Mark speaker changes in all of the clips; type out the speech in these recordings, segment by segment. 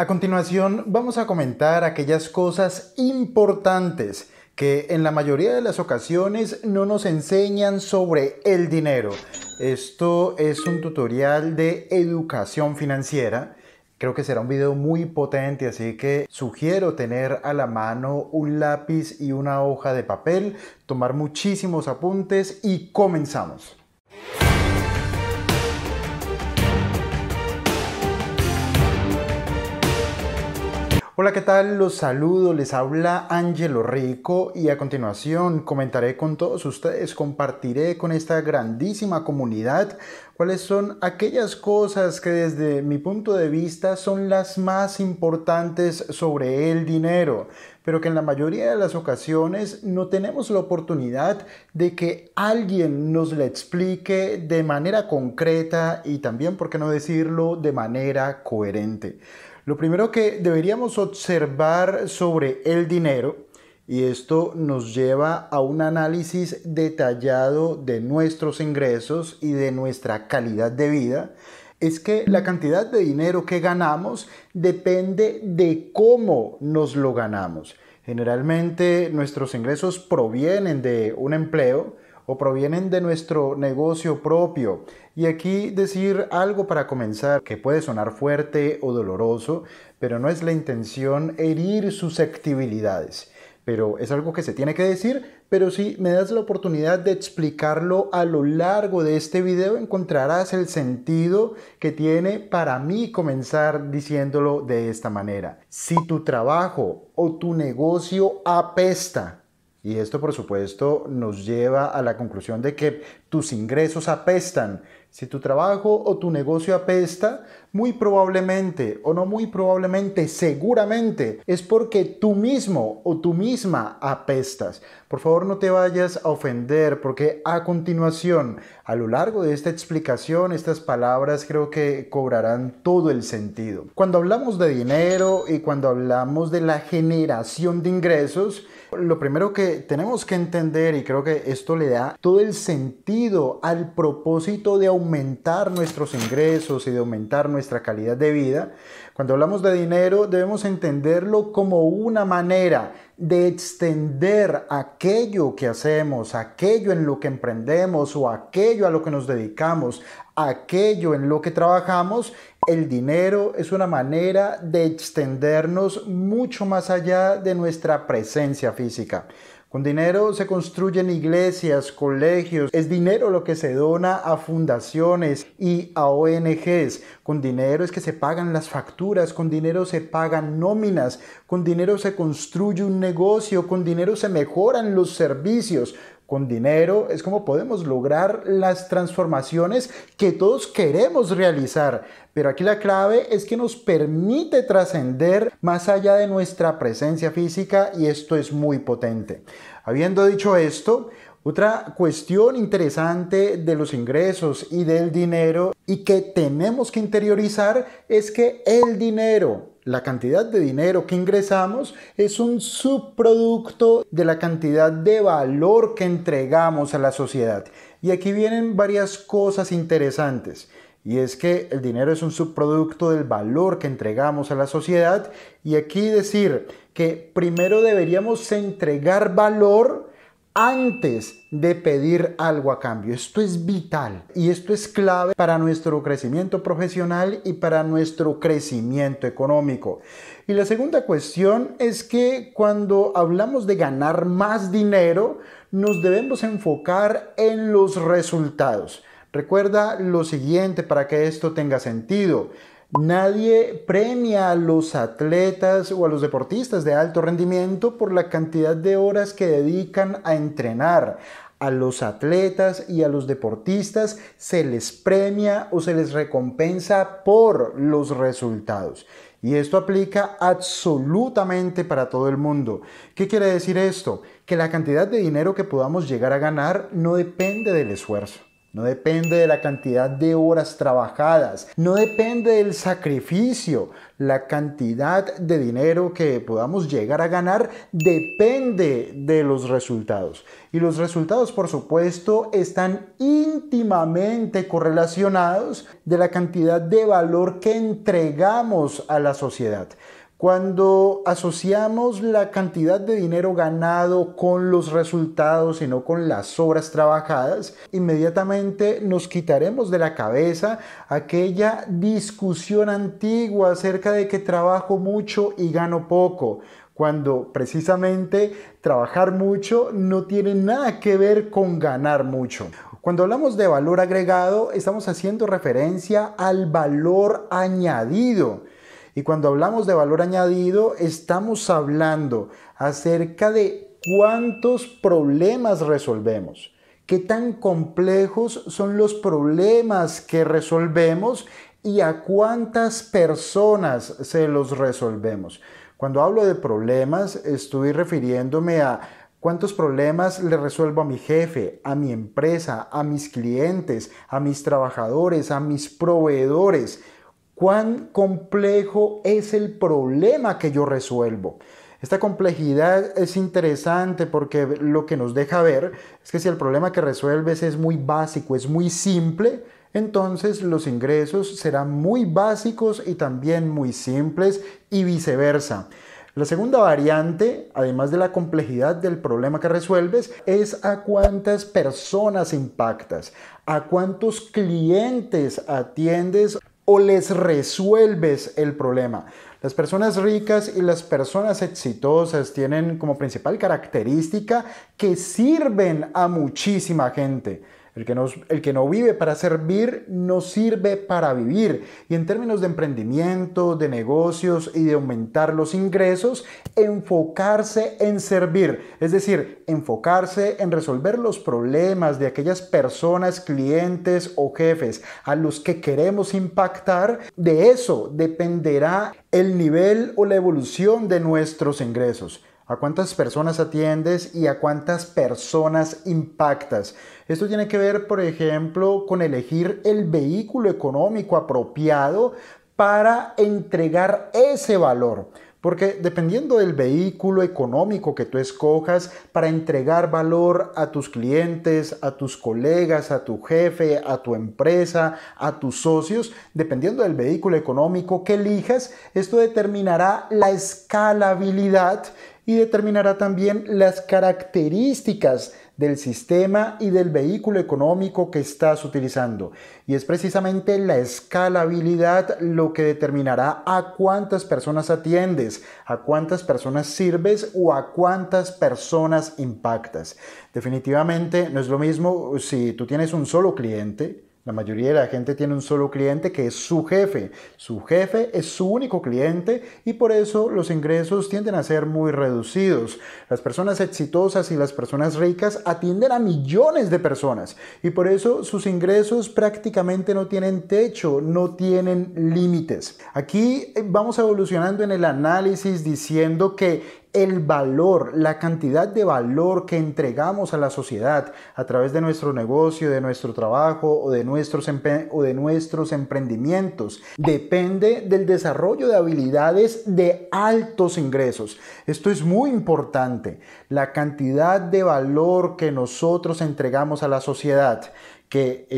Speaker 1: A continuación vamos a comentar aquellas cosas importantes que en la mayoría de las ocasiones no nos enseñan sobre el dinero. Esto es un tutorial de educación financiera. Creo que será un video muy potente, así que sugiero tener a la mano un lápiz y una hoja de papel, tomar muchísimos apuntes y comenzamos. Hola, ¿qué tal? Los saludo, les habla Ángelo Rico y a continuación comentaré con todos ustedes, compartiré con esta grandísima comunidad cuáles son aquellas cosas que desde mi punto de vista son las más importantes sobre el dinero, pero que en la mayoría de las ocasiones no tenemos la oportunidad de que alguien nos la explique de manera concreta y también, por qué no decirlo, de manera coherente. Lo primero que deberíamos observar sobre el dinero, y esto nos lleva a un análisis detallado de nuestros ingresos y de nuestra calidad de vida, es que la cantidad de dinero que ganamos depende de cómo nos lo ganamos. Generalmente nuestros ingresos provienen de un empleo, o provienen de nuestro negocio propio. Y aquí decir algo para comenzar que puede sonar fuerte o doloroso, pero no es la intención herir sus susceptibilidades. Pero es algo que se tiene que decir, pero si me das la oportunidad de explicarlo a lo largo de este video, encontrarás el sentido que tiene para mí comenzar diciéndolo de esta manera. Si tu trabajo o tu negocio apesta, y esto, por supuesto, nos lleva a la conclusión de que tus ingresos apestan. Si tu trabajo o tu negocio apesta, muy probablemente, o no muy probablemente, seguramente, es porque tú mismo o tú misma apestas. Por favor, no te vayas a ofender, porque a continuación, a lo largo de esta explicación, estas palabras creo que cobrarán todo el sentido. Cuando hablamos de dinero y cuando hablamos de la generación de ingresos, lo primero que tenemos que entender, y creo que esto le da todo el sentido al propósito de aumentar nuestros ingresos y de aumentar nuestra calidad de vida, cuando hablamos de dinero debemos entenderlo como una manera de extender aquello que hacemos, aquello en lo que emprendemos o aquello a lo que nos dedicamos, aquello en lo que trabajamos el dinero es una manera de extendernos mucho más allá de nuestra presencia física. Con dinero se construyen iglesias, colegios, es dinero lo que se dona a fundaciones y a ONGs, con dinero es que se pagan las facturas, con dinero se pagan nóminas, con dinero se construye un negocio, con dinero se mejoran los servicios, con dinero, es como podemos lograr las transformaciones que todos queremos realizar. Pero aquí la clave es que nos permite trascender más allá de nuestra presencia física y esto es muy potente. Habiendo dicho esto, otra cuestión interesante de los ingresos y del dinero y que tenemos que interiorizar es que el dinero la cantidad de dinero que ingresamos es un subproducto de la cantidad de valor que entregamos a la sociedad. Y aquí vienen varias cosas interesantes. Y es que el dinero es un subproducto del valor que entregamos a la sociedad. Y aquí decir que primero deberíamos entregar valor antes de pedir algo a cambio. Esto es vital y esto es clave para nuestro crecimiento profesional y para nuestro crecimiento económico. Y la segunda cuestión es que cuando hablamos de ganar más dinero, nos debemos enfocar en los resultados. Recuerda lo siguiente para que esto tenga sentido. Nadie premia a los atletas o a los deportistas de alto rendimiento por la cantidad de horas que dedican a entrenar. A los atletas y a los deportistas se les premia o se les recompensa por los resultados. Y esto aplica absolutamente para todo el mundo. ¿Qué quiere decir esto? Que la cantidad de dinero que podamos llegar a ganar no depende del esfuerzo no depende de la cantidad de horas trabajadas, no depende del sacrificio, la cantidad de dinero que podamos llegar a ganar depende de los resultados. Y los resultados, por supuesto, están íntimamente correlacionados de la cantidad de valor que entregamos a la sociedad. Cuando asociamos la cantidad de dinero ganado con los resultados y no con las horas trabajadas, inmediatamente nos quitaremos de la cabeza aquella discusión antigua acerca de que trabajo mucho y gano poco, cuando precisamente trabajar mucho no tiene nada que ver con ganar mucho. Cuando hablamos de valor agregado, estamos haciendo referencia al valor añadido y cuando hablamos de valor añadido, estamos hablando acerca de cuántos problemas resolvemos, qué tan complejos son los problemas que resolvemos y a cuántas personas se los resolvemos. Cuando hablo de problemas, estoy refiriéndome a ¿Cuántos problemas le resuelvo a mi jefe, a mi empresa, a mis clientes, a mis trabajadores, a mis proveedores? cuán complejo es el problema que yo resuelvo. Esta complejidad es interesante porque lo que nos deja ver es que si el problema que resuelves es muy básico, es muy simple, entonces los ingresos serán muy básicos y también muy simples y viceversa. La segunda variante, además de la complejidad del problema que resuelves, es a cuántas personas impactas, a cuántos clientes atiendes les resuelves el problema. Las personas ricas y las personas exitosas tienen como principal característica que sirven a muchísima gente. El que, no, vive para servir, no sirve para vivir. Y en términos de emprendimiento, de negocios y de aumentar los ingresos, enfocarse en servir. Es decir, enfocarse en resolver los problemas de aquellas personas, clientes o jefes a los que queremos impactar. De eso dependerá el nivel o la evolución de nuestros ingresos a cuántas personas atiendes y a cuántas personas impactas. Esto tiene que ver, por ejemplo, con elegir el vehículo económico apropiado para entregar ese valor. Porque dependiendo del vehículo económico que tú escojas para entregar valor a tus clientes, a tus colegas, a tu jefe, a tu empresa, a tus socios, dependiendo del vehículo económico que elijas, esto determinará la escalabilidad y determinará también las características del sistema y del vehículo económico que estás utilizando. Y es precisamente la escalabilidad lo que determinará a cuántas personas atiendes, a cuántas personas sirves o a cuántas personas impactas. Definitivamente no es lo mismo si tú tienes un solo cliente, la mayoría de la gente tiene un solo cliente que es su jefe. Su jefe es su único cliente y por eso los ingresos tienden a ser muy reducidos. Las personas exitosas y las personas ricas atienden a millones de personas y por eso sus ingresos prácticamente no tienen techo, no tienen límites. Aquí eh, vamos evolucionando en el análisis diciendo que el valor, la cantidad de valor que entregamos a la sociedad a través de nuestro negocio, de nuestro trabajo o de nuestros, o de nuestros emprendimientos. Depende del desarrollo de habilidades de altos ingresos. Esto es muy importante. La cantidad de valor que nosotros entregamos a la sociedad, que,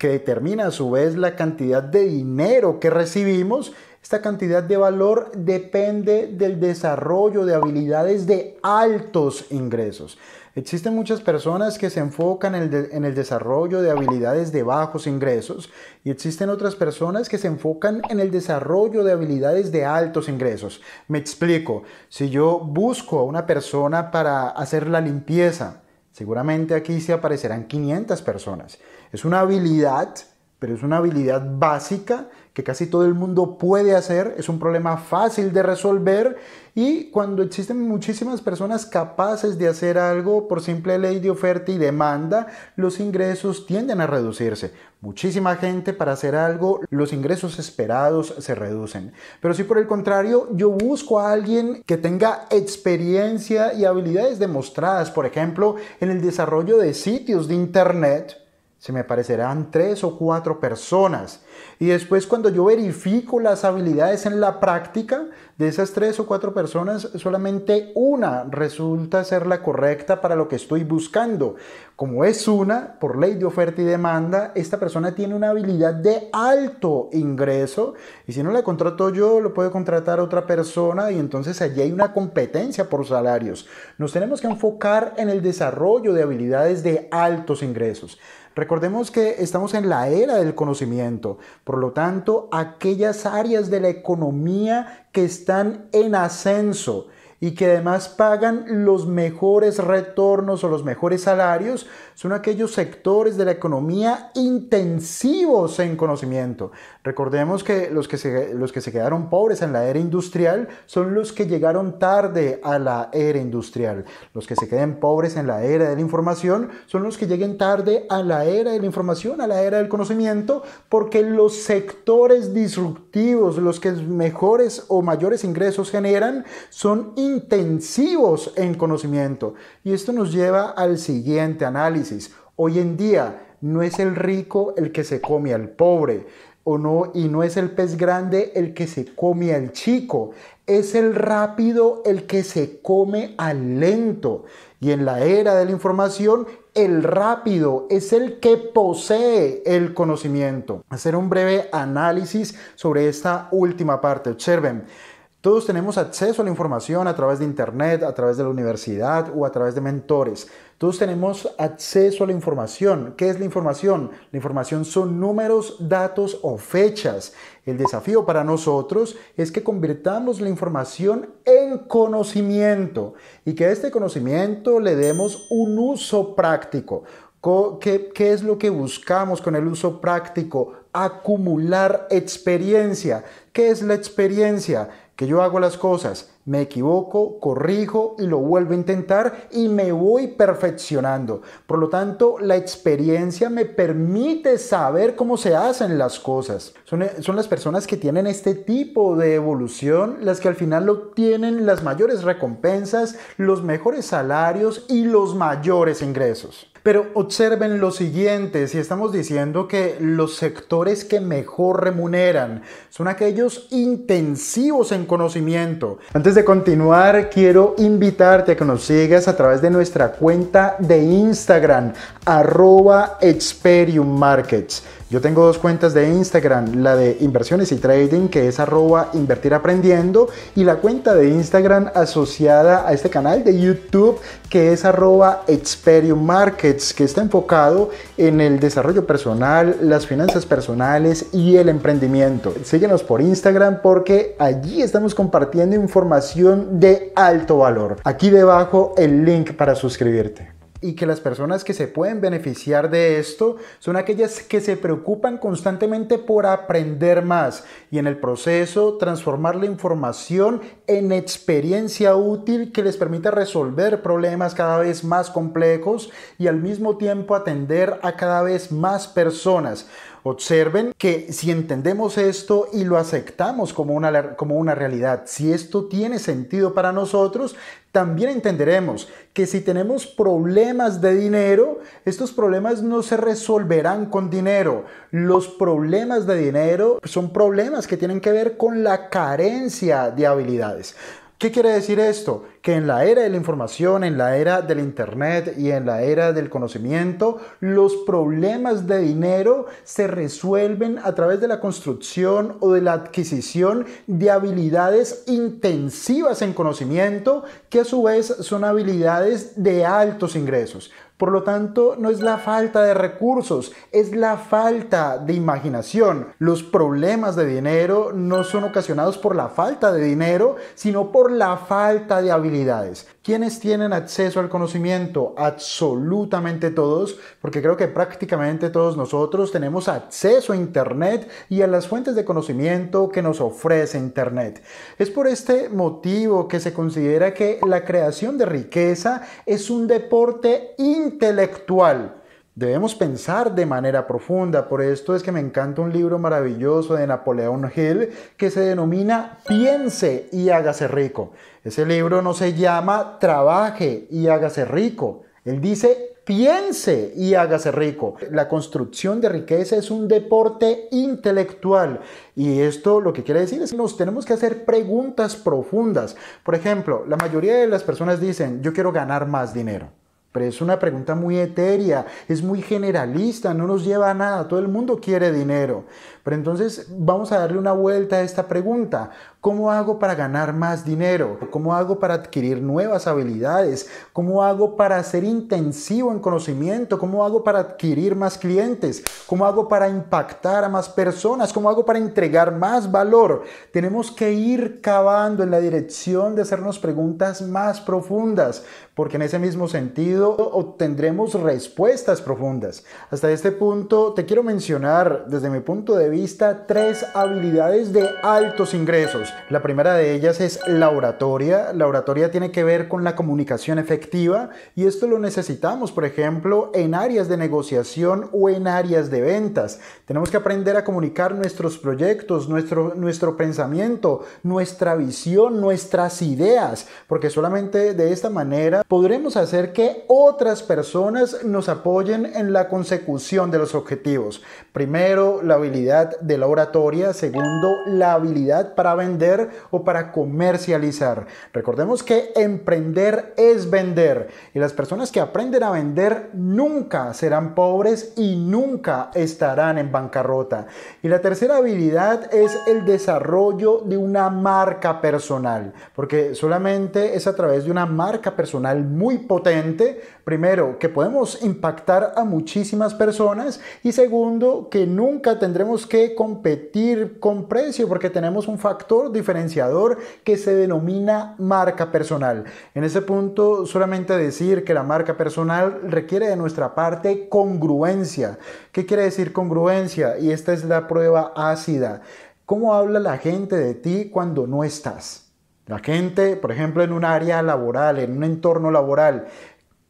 Speaker 1: que determina a su vez la cantidad de dinero que recibimos, esta cantidad de valor depende del desarrollo de habilidades de altos ingresos. Existen muchas personas que se enfocan en el, desarrollo de habilidades de bajos ingresos y existen otras personas que se enfocan en el desarrollo de habilidades de altos ingresos. Me explico, si yo busco a una persona para hacer la limpieza, seguramente aquí se aparecerán 500 personas. Es una habilidad pero es una habilidad básica que casi todo el mundo puede hacer, es un problema fácil de resolver y cuando existen muchísimas personas capaces de hacer algo por simple ley de oferta y demanda, los ingresos tienden a reducirse. Muchísima gente para hacer algo, los ingresos esperados se reducen. Pero si por el contrario yo busco a alguien que tenga experiencia y habilidades demostradas, por ejemplo, en el desarrollo de sitios de internet, se me aparecerán tres o cuatro personas. Y después cuando yo verifico las habilidades en la práctica, de esas tres o cuatro personas, solamente una resulta ser la correcta para lo que estoy buscando. Como es una, por ley de oferta y demanda, esta persona tiene una habilidad de alto ingreso. Y si no la contrato yo, lo puede contratar otra persona. Y entonces allí hay una competencia por salarios. Nos tenemos que enfocar en el desarrollo de habilidades de altos ingresos. Recordemos que estamos en la era del conocimiento, por lo tanto, aquellas áreas de la economía que están en ascenso, y que además pagan los mejores retornos o los mejores salarios son aquellos sectores de la economía intensivos en conocimiento. Recordemos que los que se, los que se quedaron pobres en la era industrial son los que llegaron tarde a la era industrial. Los que se queden pobres en la era de la información son los que lleguen tarde a la era de la información, a la era del conocimiento, porque los sectores disruptivos, los que mejores o mayores ingresos generan, son intensivos en conocimiento. Y esto nos lleva al siguiente análisis. Hoy en día no es el rico el que se come al pobre. O no, y no es el pez grande el que se come al chico, es el rápido el que se come al lento. Y en la era de la información, el rápido es el que posee el conocimiento. Hacer un breve análisis sobre esta última parte. Observen. Todos tenemos acceso a la información a través de Internet, a través de la universidad o a través de mentores. Todos tenemos acceso a la información. ¿Qué es la información? La información son números, datos o fechas. El desafío para nosotros es que convirtamos la información en conocimiento y que a este conocimiento le demos un uso práctico. ¿Qué, es lo que buscamos con el uso práctico? Acumular experiencia. ¿Qué es la experiencia? que yo hago las cosas, me equivoco, corrijo y lo vuelvo a intentar y me voy perfeccionando. Por lo tanto, la experiencia me permite saber cómo se hacen las cosas. Son, eh, son las personas que tienen este tipo de evolución las que al final obtienen las mayores recompensas, los mejores salarios y los mayores ingresos. Pero observen lo siguiente, si estamos diciendo que los sectores que mejor remuneran son aquellos intensivos en conocimiento. Antes de continuar, quiero invitarte a que nos sigas a través de nuestra cuenta de Instagram, arroba Experium Markets. Yo tengo dos cuentas de Instagram, la de inversiones y trading que es arroba invertir aprendiendo y la cuenta de Instagram asociada a este canal de YouTube que es arroba Experium Markets que está enfocado en el desarrollo personal, las finanzas personales y el emprendimiento. Síguenos por Instagram porque allí estamos compartiendo información de alto valor. Aquí debajo el link para suscribirte y que las personas que se pueden beneficiar de esto son aquellas que se preocupan constantemente por aprender más y en el proceso transformar la información en experiencia útil que les permita resolver problemas cada vez más complejos y al mismo tiempo atender a cada vez más personas. Observen que si entendemos esto y lo aceptamos como una, como una realidad, si esto tiene sentido para nosotros, también entenderemos que si tenemos problemas de dinero, estos problemas no se resolverán con dinero. Los problemas de dinero son problemas que tienen que ver con la carencia de habilidades. ¿Qué quiere decir esto? Que en la era de la información, en la era del Internet y en la era del conocimiento, los problemas de dinero se resuelven a través de la construcción o de la adquisición de habilidades intensivas en conocimiento, que a su vez son habilidades de altos ingresos. Por lo tanto, no es la falta de recursos, es la falta de imaginación. Los problemas de dinero no son ocasionados por la falta de dinero, sino por la falta de habilidades. ¿Quiénes tienen acceso al conocimiento? Absolutamente todos, porque creo que prácticamente todos nosotros tenemos acceso a Internet y a las fuentes de conocimiento que nos ofrece Internet. Es por este motivo que se considera que la creación de riqueza es un deporte intelectual Debemos pensar de manera profunda, por esto es que me encanta un libro maravilloso de Napoleón Hill que se denomina Piense y hágase rico. Ese libro no se llama Trabaje y hágase rico. Él dice piense y hágase rico. La construcción de riqueza es un deporte intelectual y esto lo que quiere decir es que nos tenemos que hacer preguntas profundas. Por ejemplo, la mayoría de las personas dicen, yo quiero ganar más dinero es una pregunta muy etérea, es muy generalista, no nos lleva a nada, todo el mundo quiere dinero. Pero entonces vamos a darle una vuelta a esta pregunta. ¿Cómo hago para ganar más dinero? ¿Cómo hago para adquirir nuevas habilidades? ¿Cómo hago para ser intensivo en conocimiento? ¿Cómo hago para adquirir más clientes? ¿Cómo hago para impactar a más personas? ¿Cómo hago para entregar más valor? Tenemos que ir cavando en la dirección de hacernos preguntas más profundas, porque en ese mismo sentido obtendremos respuestas profundas. Hasta este punto te quiero mencionar desde mi punto de vista tres habilidades de altos ingresos la primera de ellas es la oratoria. La oratoria tiene que ver con la comunicación efectiva y esto lo necesitamos, por ejemplo, en áreas de negociación o en áreas de ventas. Tenemos que aprender a comunicar nuestros proyectos, nuestro, nuestro pensamiento, nuestra visión, nuestras ideas, porque solamente de esta manera podremos hacer que otras personas nos apoyen en la consecución de los objetivos. Primero, la habilidad de la oratoria. Segundo, la habilidad para vender o para comercializar. Recordemos que emprender es vender y las personas que aprenden a vender nunca serán pobres y nunca estarán en bancarrota. Y la tercera habilidad es el desarrollo de una marca personal, porque solamente es a través de una marca personal muy potente, primero, que podemos impactar a muchísimas personas y segundo, que nunca tendremos que competir con precio porque tenemos un factor diferenciador que se denomina marca personal. En ese punto, solamente decir que la marca personal requiere de nuestra parte congruencia. ¿Qué quiere decir congruencia? Y esta es la prueba ácida. ¿Cómo habla la gente de ti cuando no estás? La gente, por ejemplo, en un área laboral, en un entorno laboral,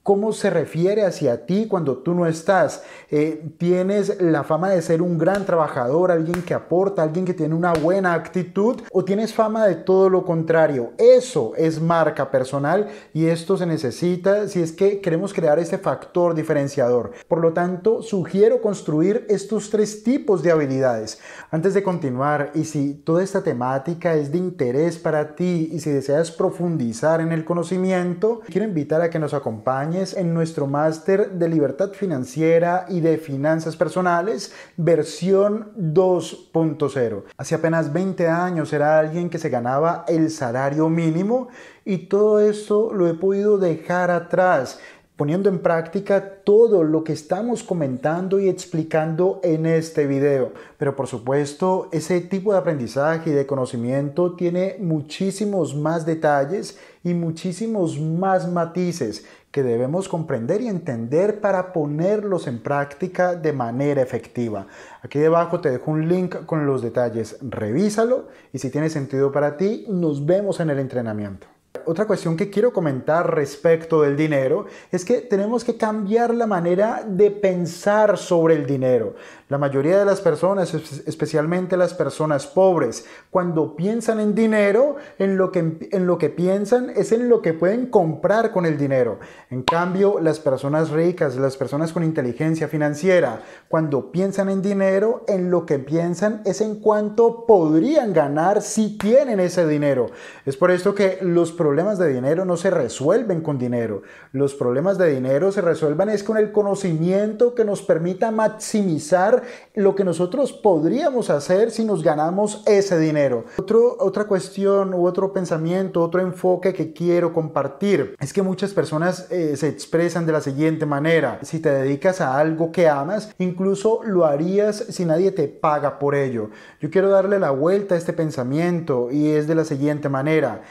Speaker 1: cómo se refiere hacia ti cuando tú no estás. Eh, tienes la fama de ser un gran trabajador, alguien que aporta, alguien que tiene una buena actitud o tienes fama de todo lo contrario. Eso es marca personal y esto se necesita si es que queremos crear ese factor diferenciador. Por lo tanto, sugiero construir estos tres tipos de habilidades. Antes de continuar, y si toda esta temática es de interés para ti y si deseas profundizar en el conocimiento, quiero invitar a que nos acompañes en nuestro máster de libertad financiera y de finanzas personales, versión 2.0. Hace apenas 20 años era alguien que se ganaba el salario mínimo y todo esto lo he podido dejar atrás poniendo en práctica todo lo que estamos comentando y explicando en este video. Pero por supuesto, ese tipo de aprendizaje y de conocimiento tiene muchísimos más detalles y muchísimos más matices que debemos comprender y entender para ponerlos en práctica de manera efectiva. Aquí debajo te dejo un link con los detalles, revísalo y si tiene sentido para ti, nos vemos en el entrenamiento otra cuestión que quiero comentar respecto del dinero es que tenemos que cambiar la manera de pensar sobre el dinero. La mayoría de las personas, especialmente las personas pobres, cuando piensan en dinero, en lo que, en lo que piensan es en lo que pueden comprar con el dinero. En cambio, las personas ricas, las personas con inteligencia financiera, cuando piensan en dinero, en lo que piensan es en cuánto podrían ganar si tienen ese dinero. Es por esto que los problemas de dinero no se resuelven con dinero. Los problemas de dinero se resuelven es con el conocimiento que nos permita maximizar lo que nosotros podríamos hacer si nos ganamos ese dinero. Otro, otra cuestión u otro pensamiento, otro enfoque que quiero compartir es que muchas personas eh, se expresan de la siguiente manera. Si te dedicas a algo que amas, incluso lo harías si nadie te paga por ello. Yo quiero darle la vuelta a este pensamiento y es de la siguiente manera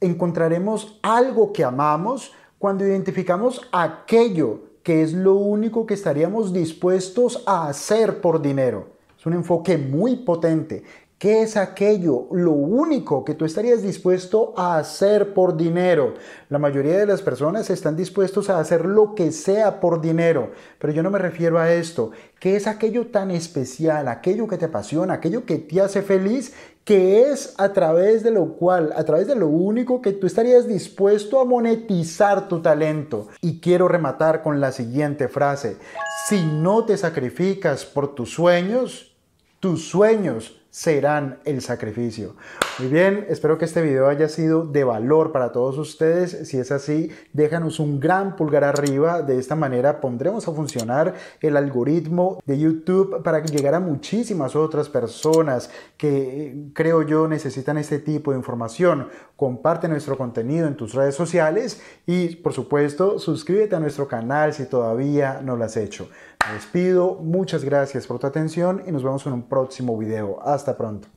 Speaker 1: encontraremos algo que amamos cuando identificamos aquello que es lo único que estaríamos dispuestos a hacer por dinero. Es un enfoque muy potente ¿Qué es aquello? Lo único que tú estarías dispuesto a hacer por dinero. La mayoría de las personas están dispuestos a hacer lo que sea por dinero, pero yo no me refiero a esto. ¿Qué es aquello tan especial, aquello que te apasiona, aquello que te hace feliz, que es a través de lo cual, a través de lo único que tú estarías dispuesto a monetizar tu talento? Y quiero rematar con la siguiente frase. Si no te sacrificas por tus sueños, tus sueños serán el sacrificio. Muy bien, espero que este video haya sido de valor para todos ustedes. Si es así, déjanos un gran pulgar arriba. De esta manera pondremos a funcionar el algoritmo de YouTube para llegar a muchísimas otras personas que creo yo necesitan este tipo de información. Comparte nuestro contenido en tus redes sociales y por supuesto suscríbete a nuestro canal si todavía no lo has hecho. Me despido, muchas gracias por tu atención y nos vemos en un próximo video. Hasta pronto.